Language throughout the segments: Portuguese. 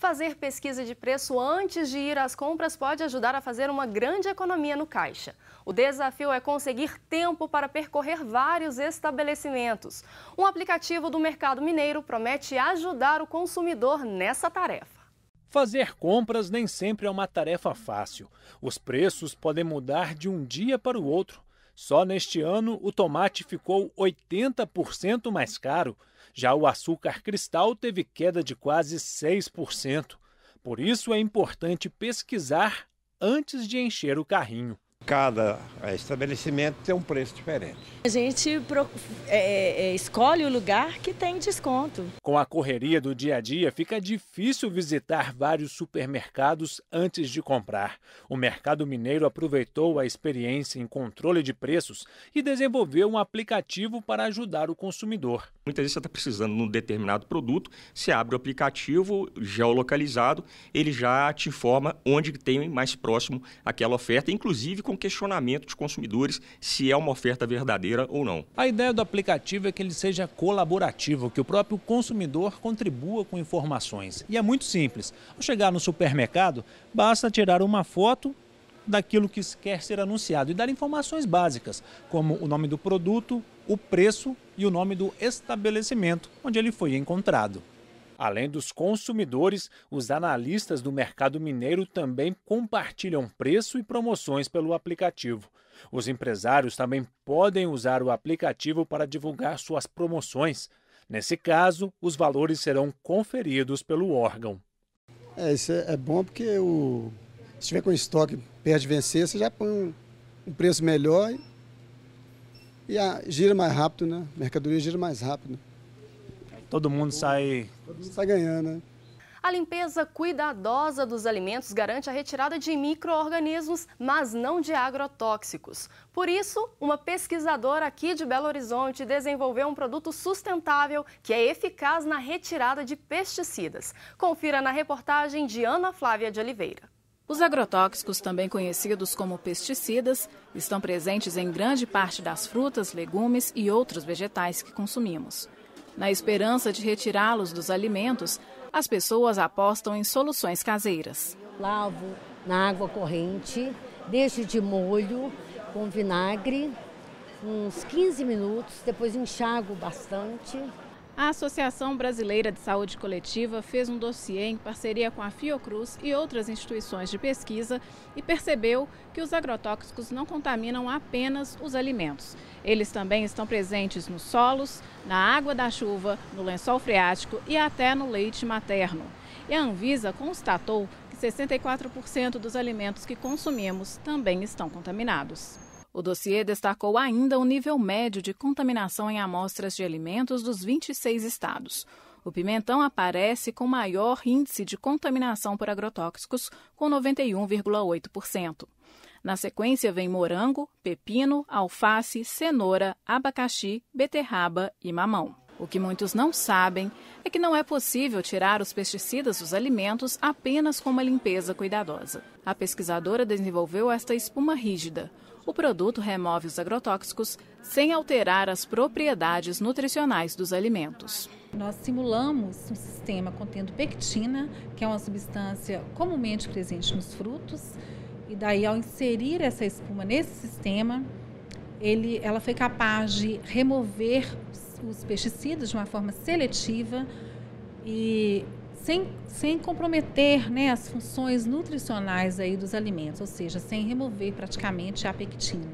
Fazer pesquisa de preço antes de ir às compras pode ajudar a fazer uma grande economia no caixa. O desafio é conseguir tempo para percorrer vários estabelecimentos. Um aplicativo do mercado mineiro promete ajudar o consumidor nessa tarefa. Fazer compras nem sempre é uma tarefa fácil. Os preços podem mudar de um dia para o outro. Só neste ano, o tomate ficou 80% mais caro. Já o açúcar cristal teve queda de quase 6%. Por isso é importante pesquisar antes de encher o carrinho. Cada é, estabelecimento tem um preço diferente. A gente é, é, escolhe o lugar que tem desconto. Com a correria do dia a dia, fica difícil visitar vários supermercados antes de comprar. O mercado mineiro aproveitou a experiência em controle de preços e desenvolveu um aplicativo para ajudar o consumidor. Muitas vezes você está precisando de um determinado produto, você abre o aplicativo geolocalizado, ele já te informa onde tem mais próximo aquela oferta, inclusive fica um questionamento dos consumidores se é uma oferta verdadeira ou não. A ideia do aplicativo é que ele seja colaborativo, que o próprio consumidor contribua com informações. E é muito simples. Ao chegar no supermercado, basta tirar uma foto daquilo que quer ser anunciado e dar informações básicas, como o nome do produto, o preço e o nome do estabelecimento onde ele foi encontrado. Além dos consumidores, os analistas do mercado mineiro também compartilham preço e promoções pelo aplicativo. Os empresários também podem usar o aplicativo para divulgar suas promoções. Nesse caso, os valores serão conferidos pelo órgão. É, isso é, é bom porque o, se tiver com estoque perto de vencer, você já põe um, um preço melhor e, e a, gira mais rápido, né? A mercadoria gira mais rápido todo mundo sai. Todo mundo sai ganhando, né? A limpeza cuidadosa dos alimentos garante a retirada de micro-organismos, mas não de agrotóxicos. Por isso, uma pesquisadora aqui de Belo Horizonte desenvolveu um produto sustentável que é eficaz na retirada de pesticidas. Confira na reportagem de Ana Flávia de Oliveira. Os agrotóxicos, também conhecidos como pesticidas, estão presentes em grande parte das frutas, legumes e outros vegetais que consumimos. Na esperança de retirá-los dos alimentos, as pessoas apostam em soluções caseiras. Lavo na água corrente, deixo de molho com vinagre uns 15 minutos, depois enxago bastante a Associação Brasileira de Saúde Coletiva fez um dossiê em parceria com a Fiocruz e outras instituições de pesquisa e percebeu que os agrotóxicos não contaminam apenas os alimentos. Eles também estão presentes nos solos, na água da chuva, no lençol freático e até no leite materno. E a Anvisa constatou que 64% dos alimentos que consumimos também estão contaminados. O dossiê destacou ainda o nível médio de contaminação em amostras de alimentos dos 26 estados. O pimentão aparece com maior índice de contaminação por agrotóxicos, com 91,8%. Na sequência vem morango, pepino, alface, cenoura, abacaxi, beterraba e mamão. O que muitos não sabem é que não é possível tirar os pesticidas dos alimentos apenas com uma limpeza cuidadosa. A pesquisadora desenvolveu esta espuma rígida, o produto remove os agrotóxicos sem alterar as propriedades nutricionais dos alimentos. Nós simulamos um sistema contendo pectina, que é uma substância comumente presente nos frutos, e daí ao inserir essa espuma nesse sistema, ele, ela foi capaz de remover os pesticidas de uma forma seletiva e sem, sem comprometer né, as funções nutricionais aí dos alimentos, ou seja, sem remover praticamente a pectina.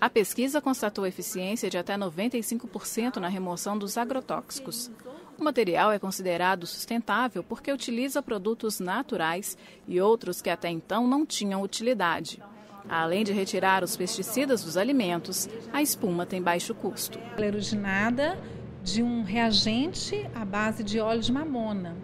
A pesquisa constatou eficiência de até 95% na remoção dos agrotóxicos. O material é considerado sustentável porque utiliza produtos naturais e outros que até então não tinham utilidade. Além de retirar os pesticidas dos alimentos, a espuma tem baixo custo. Ela é originada de um reagente à base de óleo de mamona.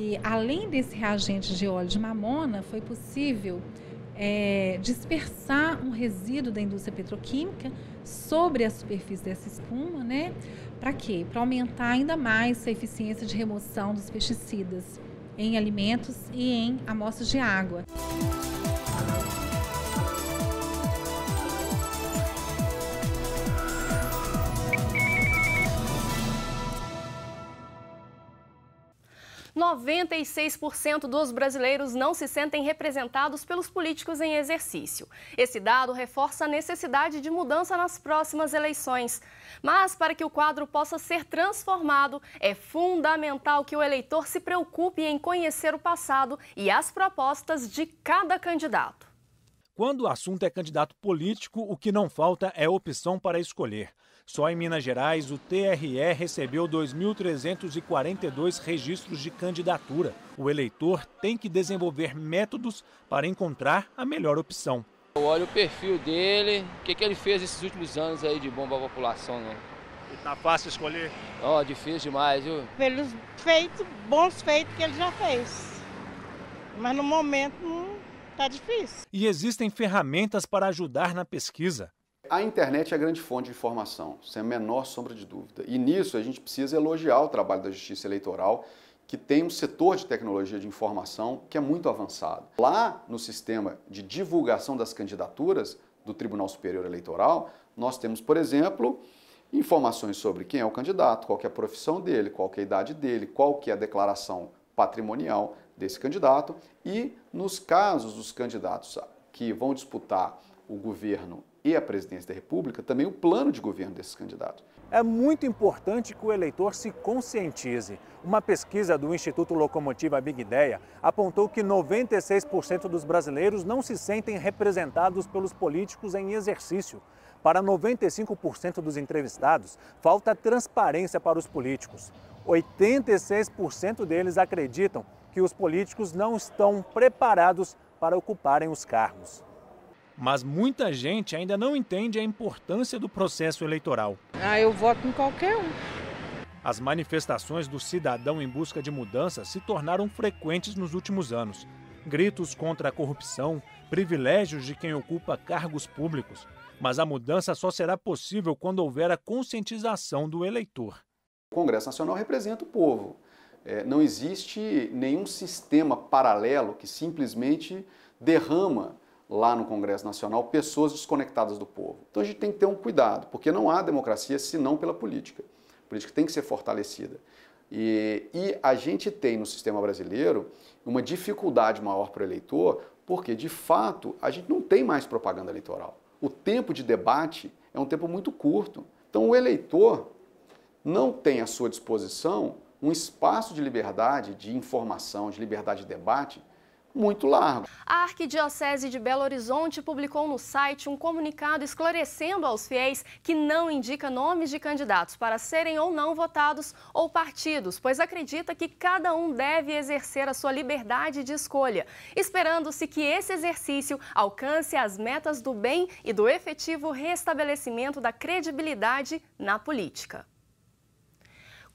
E além desse reagente de óleo de mamona, foi possível é, dispersar um resíduo da indústria petroquímica sobre a superfície dessa espuma, né? Para quê? Para aumentar ainda mais a eficiência de remoção dos pesticidas em alimentos e em amostras de água. 96% dos brasileiros não se sentem representados pelos políticos em exercício. Esse dado reforça a necessidade de mudança nas próximas eleições. Mas, para que o quadro possa ser transformado, é fundamental que o eleitor se preocupe em conhecer o passado e as propostas de cada candidato. Quando o assunto é candidato político, o que não falta é opção para escolher. Só em Minas Gerais, o TRE recebeu 2.342 registros de candidatura. O eleitor tem que desenvolver métodos para encontrar a melhor opção. Eu olho o perfil dele, o que, que ele fez esses últimos anos aí de bomba à a população, né? tá fácil escolher? Ó, oh, difícil demais, viu? Pelos feitos, bons feitos que ele já fez. Mas no momento não Tá difícil. E existem ferramentas para ajudar na pesquisa. A internet é a grande fonte de informação, sem a menor sombra de dúvida. E nisso a gente precisa elogiar o trabalho da Justiça Eleitoral, que tem um setor de tecnologia de informação que é muito avançado. Lá no sistema de divulgação das candidaturas do Tribunal Superior Eleitoral, nós temos, por exemplo, informações sobre quem é o candidato, qual é a profissão dele, qual é a idade dele, qual é a declaração patrimonial, desse candidato e nos casos dos candidatos que vão disputar o governo e a presidência da República, também o plano de governo desses candidatos. É muito importante que o eleitor se conscientize. Uma pesquisa do Instituto Locomotiva Big Ideia apontou que 96% dos brasileiros não se sentem representados pelos políticos em exercício. Para 95% dos entrevistados, falta transparência para os políticos. 86% deles acreditam que os políticos não estão preparados para ocuparem os cargos. Mas muita gente ainda não entende a importância do processo eleitoral. Ah, eu voto em qualquer um. As manifestações do cidadão em busca de mudança se tornaram frequentes nos últimos anos. Gritos contra a corrupção, privilégios de quem ocupa cargos públicos. Mas a mudança só será possível quando houver a conscientização do eleitor. O Congresso Nacional representa o povo. É, não existe nenhum sistema paralelo que simplesmente derrama lá no Congresso Nacional pessoas desconectadas do povo. Então a gente tem que ter um cuidado, porque não há democracia senão pela política. A política tem que ser fortalecida. E, e a gente tem no sistema brasileiro uma dificuldade maior para o eleitor, porque de fato a gente não tem mais propaganda eleitoral. O tempo de debate é um tempo muito curto. Então o eleitor não tem à sua disposição um espaço de liberdade, de informação, de liberdade de debate muito largo. A Arquidiocese de Belo Horizonte publicou no site um comunicado esclarecendo aos fiéis que não indica nomes de candidatos para serem ou não votados ou partidos, pois acredita que cada um deve exercer a sua liberdade de escolha, esperando-se que esse exercício alcance as metas do bem e do efetivo restabelecimento da credibilidade na política.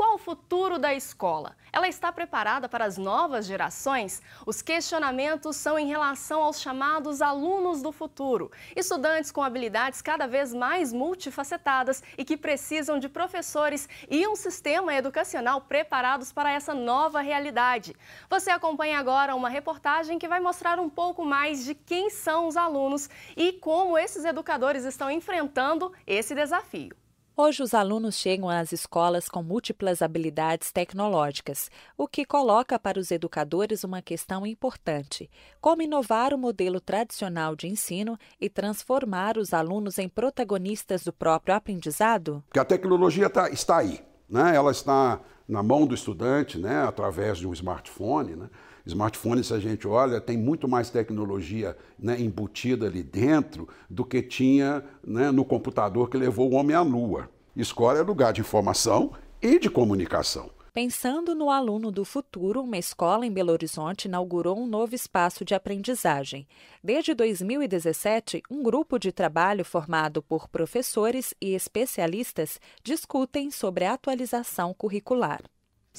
Qual o futuro da escola? Ela está preparada para as novas gerações? Os questionamentos são em relação aos chamados alunos do futuro, estudantes com habilidades cada vez mais multifacetadas e que precisam de professores e um sistema educacional preparados para essa nova realidade. Você acompanha agora uma reportagem que vai mostrar um pouco mais de quem são os alunos e como esses educadores estão enfrentando esse desafio. Hoje, os alunos chegam às escolas com múltiplas habilidades tecnológicas, o que coloca para os educadores uma questão importante: como inovar o modelo tradicional de ensino e transformar os alunos em protagonistas do próprio aprendizado? Porque a tecnologia tá, está aí, né? ela está na mão do estudante, né? através de um smartphone. Né? Smartphone, se a gente olha, tem muito mais tecnologia né, embutida ali dentro do que tinha né, no computador que levou o homem à lua. Escola é lugar de informação e de comunicação. Pensando no aluno do futuro, uma escola em Belo Horizonte inaugurou um novo espaço de aprendizagem. Desde 2017, um grupo de trabalho formado por professores e especialistas discutem sobre a atualização curricular.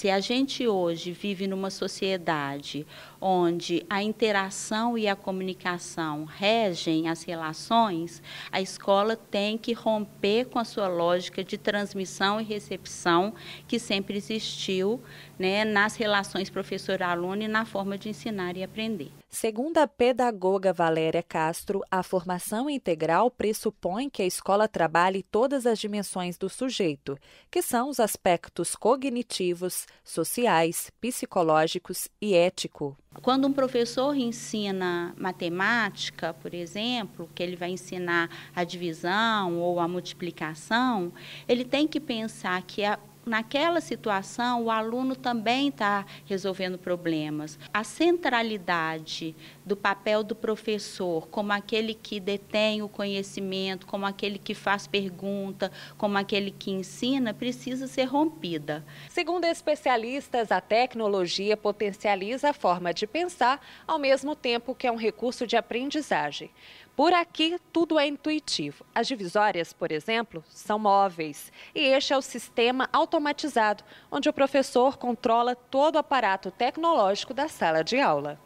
Se a gente hoje vive numa sociedade onde a interação e a comunicação regem as relações, a escola tem que romper com a sua lógica de transmissão e recepção que sempre existiu né, nas relações professor-aluno e na forma de ensinar e aprender. Segundo a pedagoga Valéria Castro, a formação integral pressupõe que a escola trabalhe todas as dimensões do sujeito, que são os aspectos cognitivos, sociais, psicológicos e ético. Quando um professor ensina matemática, por exemplo, que ele vai ensinar a divisão ou a multiplicação, ele tem que pensar que a naquela situação, o aluno também está resolvendo problemas. A centralidade do papel do professor, como aquele que detém o conhecimento, como aquele que faz pergunta, como aquele que ensina, precisa ser rompida. Segundo especialistas, a tecnologia potencializa a forma de pensar, ao mesmo tempo que é um recurso de aprendizagem. Por aqui, tudo é intuitivo. As divisórias, por exemplo, são móveis. E este é o sistema automatizado, onde o professor controla todo o aparato tecnológico da sala de aula.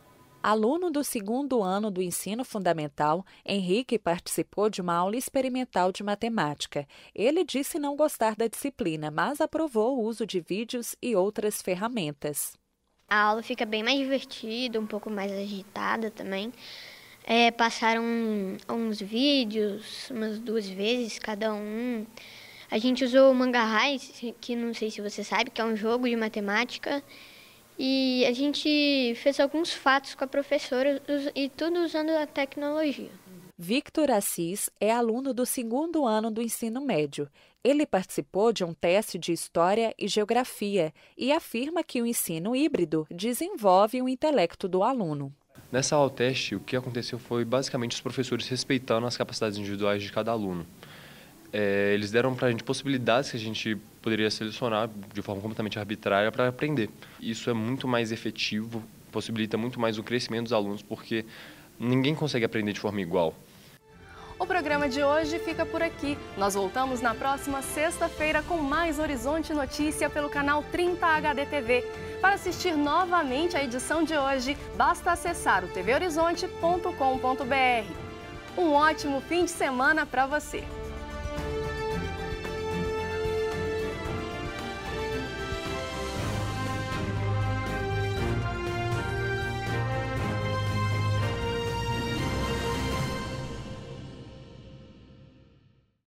Aluno do segundo ano do ensino fundamental, Henrique participou de uma aula experimental de matemática. Ele disse não gostar da disciplina, mas aprovou o uso de vídeos e outras ferramentas. A aula fica bem mais divertida, um pouco mais agitada também. É, passaram uns vídeos, umas duas vezes cada um. A gente usou o Manga High, que não sei se você sabe, que é um jogo de matemática. E a gente fez alguns fatos com a professora e tudo usando a tecnologia. Victor Assis é aluno do segundo ano do ensino médio. Ele participou de um teste de história e geografia e afirma que o ensino híbrido desenvolve o intelecto do aluno. Nessa aula teste, o que aconteceu foi basicamente os professores respeitando as capacidades individuais de cada aluno é, eles deram para a gente possibilidades que a gente poderia selecionar de forma completamente arbitrária para aprender. Isso é muito mais efetivo, possibilita muito mais o crescimento dos alunos, porque ninguém consegue aprender de forma igual. O programa de hoje fica por aqui. Nós voltamos na próxima sexta-feira com mais Horizonte Notícia pelo canal 30 HDTV. Para assistir novamente a edição de hoje, basta acessar o tvhorizonte.com.br. Um ótimo fim de semana para você!